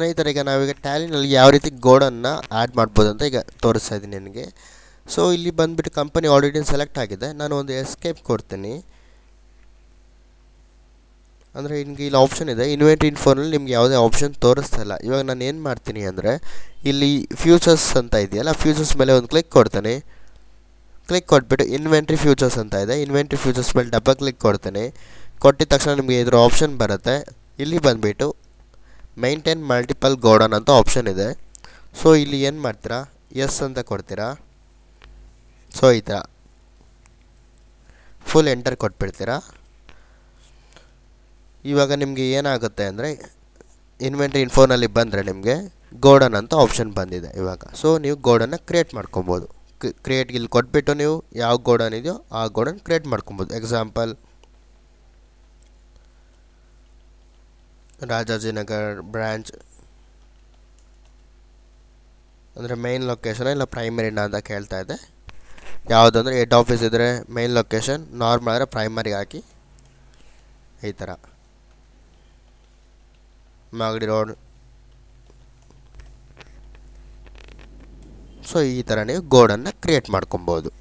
ಸ್ನೇಹಿತರೆ ಈಗ ನಾವೀಗ ಟ್ಯಾಲಿನಲ್ಲಿ ಯಾವ ರೀತಿ ಗೋಡನ್ನು ಆ್ಯಡ್ ಮಾಡ್ಬೋದು ಅಂತ ಈಗ ತೋರಿಸ್ತಾ ಇದ್ದೀನಿ ನನಗೆ ಸೊ ಇಲ್ಲಿ ಬಂದುಬಿಟ್ಟು ಕಂಪನಿ ಆಲ್ರೆಡಿ ಸೆಲೆಕ್ಟ್ ಆಗಿದೆ ನಾನು ಒಂದು ಎಸ್ಕೇಪ್ ಕೊಡ್ತೀನಿ ಅಂದರೆ ನಿಮಗೆ ಇಲ್ಲಿ ಆಪ್ಷನ್ ಇದೆ ಇನ್ವೆಂಟ್ ಇನ್ಫೋನಲ್ಲಿ ನಿಮ್ಗೆ ಯಾವುದೇ ಆಪ್ಷನ್ ತೋರಿಸ್ತಾ ಇಲ್ಲ ಇವಾಗ ನಾನು ಏನು ಮಾಡ್ತೀನಿ ಅಂದರೆ ಇಲ್ಲಿ ಫ್ಯೂಚರ್ಸ್ ಅಂತ ಇದೆಯಲ್ಲ ಫ್ಯೂಚರ್ಸ್ ಮೇಲೆ ಒಂದು ಕ್ಲಿಕ್ ಕೊಡ್ತೀನಿ ಕ್ಲಿಕ್ ಕೊಟ್ಬಿಟ್ಟು ಇನ್ವೆಂಟ್ರಿ ಫ್ಯೂಚರ್ಸ್ ಅಂತ ಇದೆ ಇನ್ವೆಂಟ್ರಿ ಫ್ಯೂಚರ್ಸ್ ಮೇಲೆ ಡಬ್ಬ ಕ್ಲಿಕ್ ಕೊಡ್ತೀನಿ ಕೊಟ್ಟಿದ ತಕ್ಷಣ ನಿಮಗೆ ಇದರ ಆಪ್ಷನ್ ಬರುತ್ತೆ ಇಲ್ಲಿ ಬಂದುಬಿಟ್ಟು ಮೈಂಟೈನ್ ಮಲ್ಟಿಪಲ್ ಗೋಡನ್ ಅಂತ ಆಪ್ಷನ್ ಇದೆ ಸೊ ಇಲ್ಲಿ ಏನು ಮಾಡ್ತೀರಾ ಎಸ್ ಅಂತ ಕೊಡ್ತೀರಾ ಸೊ ಈ ಥರ ಫುಲ್ ಎಂಟರ್ ಕೊಟ್ಬಿಡ್ತೀರಾ ಇವಾಗ ನಿಮಗೆ ಏನಾಗುತ್ತೆ ಅಂದರೆ ಇನ್ವೆಂಟ್ರಿ ಇನ್ಫೋನಲ್ಲಿ ಬಂದರೆ ನಿಮಗೆ ಗೋಡನ್ ಅಂತ ಆಪ್ಷನ್ ಬಂದಿದೆ ಇವಾಗ ಸೊ ನೀವು ಗೋಡನ್ನ ಕ್ರಿಯೇಟ್ ಮಾಡ್ಕೊಬೋದು ಕ್ರಿಯೇಟ್ ಇಲ್ಲಿ ಕೊಟ್ಬಿಟ್ಟು ನೀವು ಯಾವ ಗೋಡನ್ ಇದೆಯೋ ಆ ಗೋಡನ್ ಕ್ರಿಯೇಟ್ ಮಾಡ್ಕೊಬೋದು ಎಕ್ಸಾಂಪಲ್ ರಾಜಾಜಿನಗರ್ ಬ್ರ್ಯಾಂಚ್ ಅಂದರೆ ಮೇನ್ ಲೊಕೇಶನ್ ಇಲ್ಲ ಪ್ರೈಮರಿನ ಅಂತ ಕೇಳ್ತಾ ಇದೆ ಯಾವುದಂದ್ರೆ ಹೆಡ್ ಆಫೀಸ್ ಇದ್ದರೆ ಮೇಯ್ನ್ ಲೊಕೇಶನ್ ನಾರ್ಮಲ್ ಆದರೆ ಪ್ರೈಮರಿ ಹಾಕಿ ಈ ಥರ ಮಾಗಡಿ ರೋಡ್ ಸೊ ಈ ಥರ ನೀವು ಗೋಡನ್ನು ಕ್ರಿಯೇಟ್ ಮಾಡ್ಕೊಬೋದು